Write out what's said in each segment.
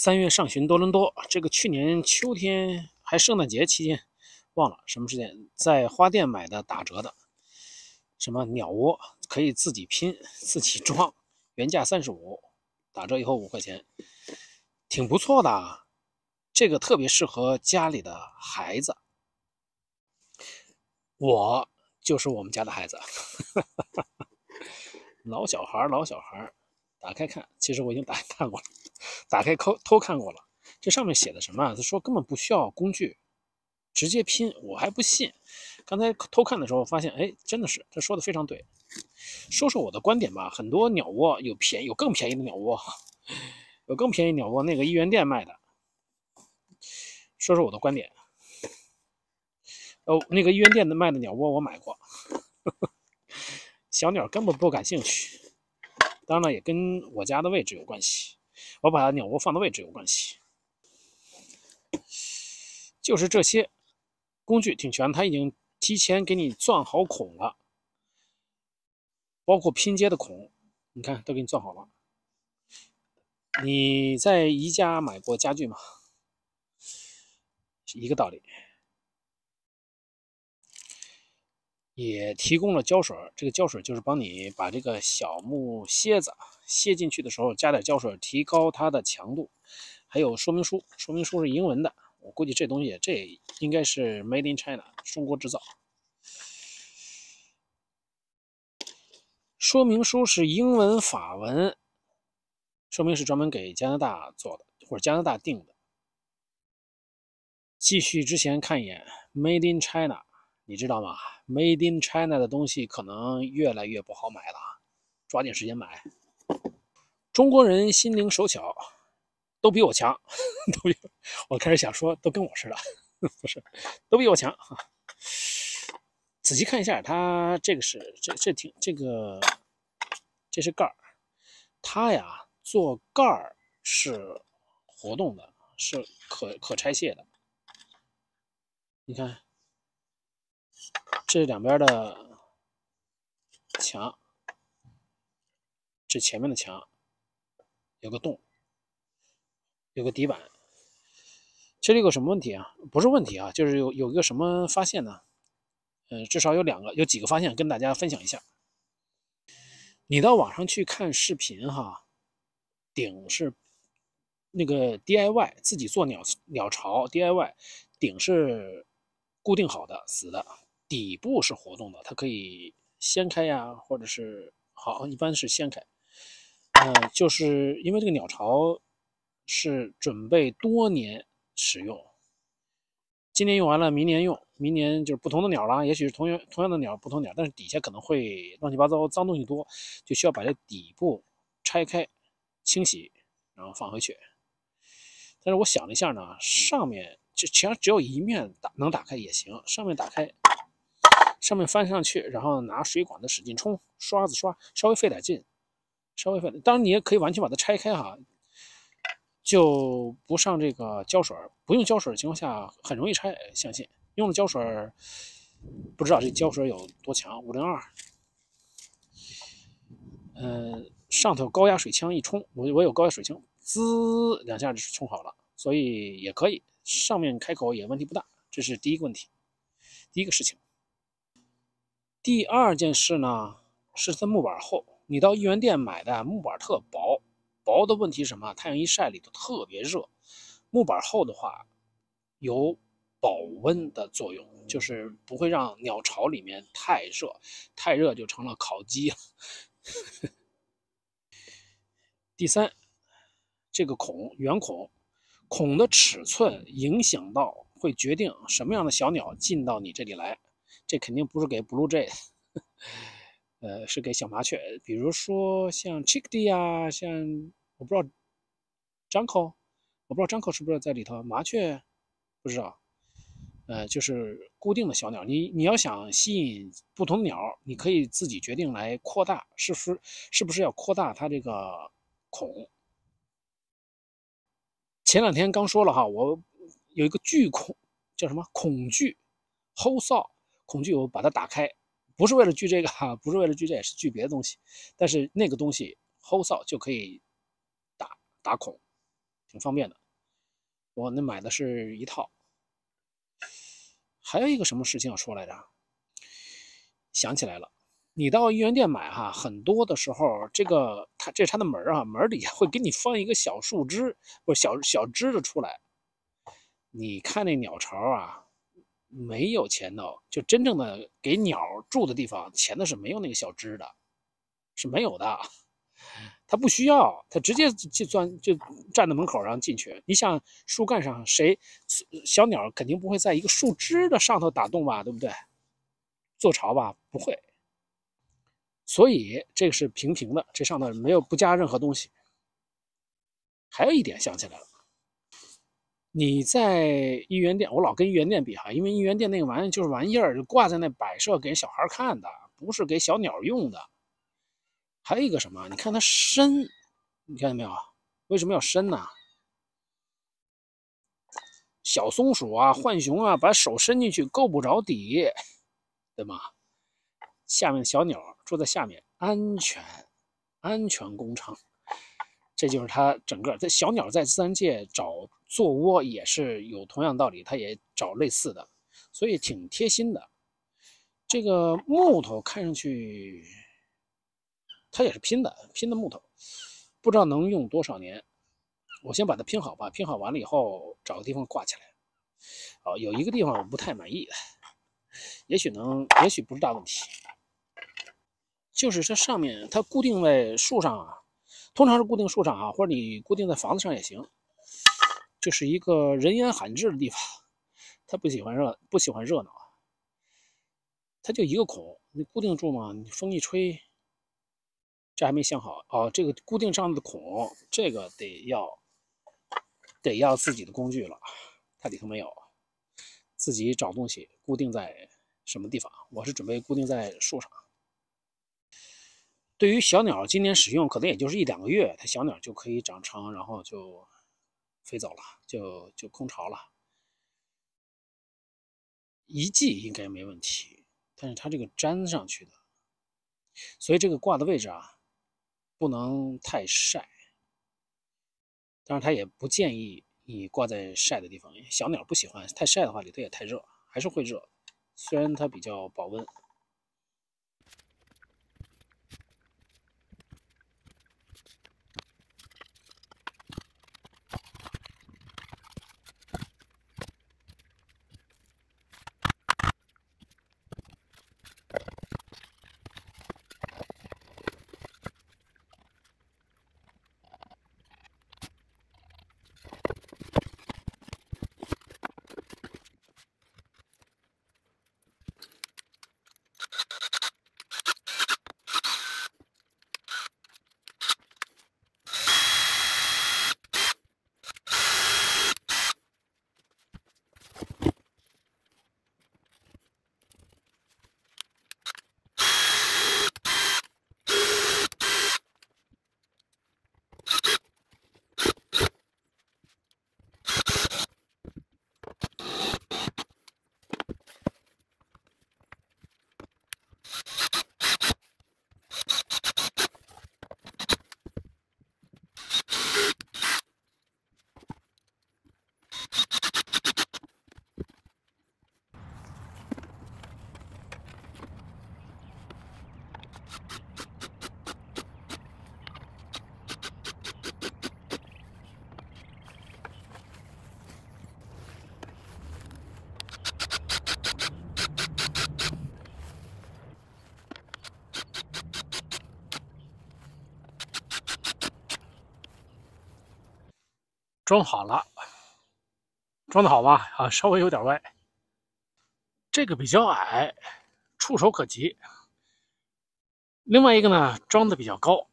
三月上旬，多伦多这个去年秋天还圣诞节期间，忘了什么时间，在花店买的打折的，什么鸟窝可以自己拼自己装，原价三十五，打折以后五块钱，挺不错的，这个特别适合家里的孩子，我就是我们家的孩子，老小孩老小孩，打开看，其实我已经打开看过了。打开抠偷看过了，这上面写的什么？他说根本不需要工具，直接拼。我还不信。刚才偷看的时候发现，哎，真的是这说的非常对。说说我的观点吧，很多鸟窝有便宜，有更便宜的鸟窝，有更便宜鸟窝。那个一元店卖的。说说我的观点。哦，那个一元店的卖的鸟窝我买过，小鸟根本不感兴趣。当然了，也跟我家的位置有关系。我把鸟窝放的位置有关系，就是这些工具挺全，他已经提前给你钻好孔了，包括拼接的孔，你看都给你钻好了。你在宜家买过家具吗？一个道理。也提供了胶水，这个胶水就是帮你把这个小木楔子楔进去的时候加点胶水，提高它的强度。还有说明书，说明书是英文的，我估计这东西这应该是 Made in China，中国制造。说明书是英文、法文，说明是专门给加拿大做的或者加拿大定的。继续之前看一眼，Made in China。你知道吗？Made in China 的东西可能越来越不好买了，抓紧时间买。中国人心灵手巧，都比我强。都比……我开始想说都跟我似的，不是，都比我强。仔细看一下，它这个是这这挺这个，这是盖儿。它呀，做盖儿是活动的，是可可拆卸的。你看。这两边的墙，这前面的墙有个洞，有个底板。这里有个什么问题啊？不是问题啊，就是有有一个什么发现呢？嗯，至少有两个，有几个发现跟大家分享一下。你到网上去看视频哈，顶是那个 DIY 自己做鸟鸟巢 DIY，顶是固定好的死的。底部是活动的，它可以掀开呀，或者是好，一般是掀开。呃，就是因为这个鸟巢是准备多年使用，今年用完了，明年用，明年就是不同的鸟啦，也许是同样同样的鸟，不同鸟，但是底下可能会乱七八糟，脏东西多，就需要把这底部拆开清洗，然后放回去。但是我想了一下呢，上面就其实只要一面打能打开也行，上面打开。上面翻上去，然后拿水管子使劲冲，刷子刷，稍微费点劲，稍微费。当然，你也可以完全把它拆开哈，就不上这个胶水，不用胶水的情况下，很容易拆，相信。用了胶水，不知道这胶水有多强，五零二，嗯，上头高压水枪一冲，我我有高压水枪，滋两下就冲好了，所以也可以，上面开口也问题不大，这是第一个问题，第一个事情。第二件事呢，是它木板厚。你到一元店买的木板特薄，薄的问题是什么？太阳一晒里头特别热。木板厚的话，有保温的作用，就是不会让鸟巢里面太热，太热就成了烤鸡。第三，这个孔，圆孔，孔的尺寸影响到会决定什么样的小鸟进到你这里来。这肯定不是给 bluejay，呃，是给小麻雀，比如说像 c h i c k d e 啊，像我不知道张口，我不知道张口是不是在里头麻雀，不知道，呃，就是固定的小鸟。你你要想吸引不同鸟，你可以自己决定来扩大，是不是是不是要扩大它这个孔。前两天刚说了哈，我有一个巨恐，叫什么恐惧 hole s 恐惧，我把它打开，不是为了锯这个，不是为了锯这个，是锯别的东西。但是那个东西 hold s 就可以打打孔，挺方便的。我那买的是一套，还有一个什么事情要说来着？想起来了，你到一元店买哈，很多的时候这个它这是它的门啊，门底下会给你放一个小树枝或小小枝子出来，你看那鸟巢啊。没有前头，就真正的给鸟住的地方，前头是没有那个小枝的，是没有的。它不需要，它直接就钻就站在门口上进去。你想树干上谁小鸟肯定不会在一个树枝的上头打洞吧，对不对？做巢吧不会，所以这个是平平的，这上头没有不加任何东西。还有一点想起来了。你在一元店，我老跟一元店比哈，因为一元店那个玩意儿就是玩意儿，就挂在那摆设给小孩看的，不是给小鸟用的。还有一个什么，你看它深，你看见没有？为什么要深呢？小松鼠啊，浣熊啊，把手伸进去够不着底，对吗？下面的小鸟住在下面，安全，安全工程。这就是它整个，这小鸟在自然界找。做窝也是有同样道理，它也找类似的，所以挺贴心的。这个木头看上去，它也是拼的，拼的木头，不知道能用多少年。我先把它拼好吧，拼好完了以后找个地方挂起来。哦，有一个地方我不太满意，也许能，也许不是大问题。就是这上面，它固定在树上啊，通常是固定树上啊，或者你固定在房子上也行。这是一个人烟罕至的地方，他不喜欢热，不喜欢热闹，他就一个孔，你固定住嘛，你风一吹，这还没想好哦。这个固定上的孔，这个得要，得要自己的工具了，它里头没有，自己找东西固定在什么地方？我是准备固定在树上。对于小鸟，今年使用可能也就是一两个月，它小鸟就可以长成，然后就。飞走了，就就空巢了。一季应该没问题，但是它这个粘上去的，所以这个挂的位置啊，不能太晒。当然，它也不建议你挂在晒的地方，小鸟不喜欢太晒的话，里头也太热，还是会热。虽然它比较保温。装好了，装的好吧？啊，稍微有点歪。这个比较矮，触手可及。另外一个呢，装的比较高，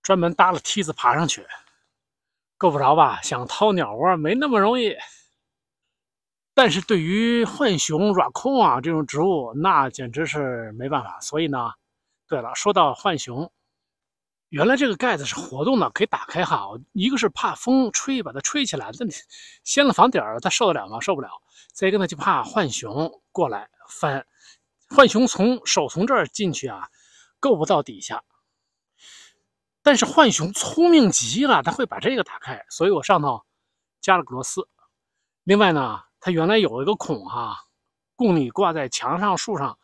专门搭了梯子爬上去，够不着吧？想掏鸟窝没那么容易。但是对于浣熊、软控啊这种植物，那简直是没办法。所以呢，对了，说到浣熊。原来这个盖子是活动的，可以打开哈。一个是怕风吹把它吹起来，那掀了房顶儿，它受得了吗？受不了。再一个呢，就怕浣熊过来翻。浣熊从手从这儿进去啊，够不到底下。但是浣熊聪明极了，它会把这个打开。所以我上头加了个螺丝。另外呢，它原来有一个孔哈，供你挂在墙上、树上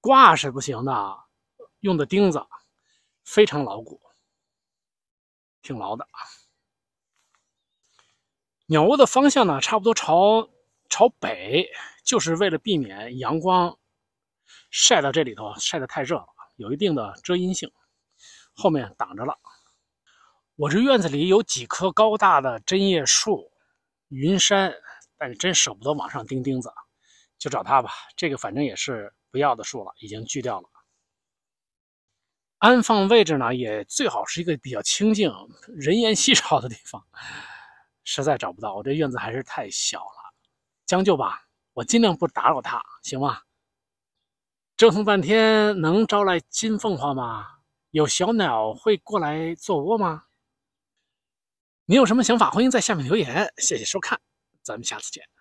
挂是不行的，用的钉子非常牢固。挺牢的鸟窝的方向呢，差不多朝朝北，就是为了避免阳光晒到这里头，晒得太热，了，有一定的遮阴性，后面挡着了。我这院子里有几棵高大的针叶树，云杉，但是真舍不得往上钉钉子，就找它吧。这个反正也是不要的树了，已经锯掉了。安放位置呢，也最好是一个比较清静、人烟稀少的地方。实在找不到，我这院子还是太小了，将就吧。我尽量不打扰它，行吗？折腾半天，能招来金凤凰吗？有小鸟会过来做窝吗？你有什么想法？欢迎在下面留言。谢谢收看，咱们下次见。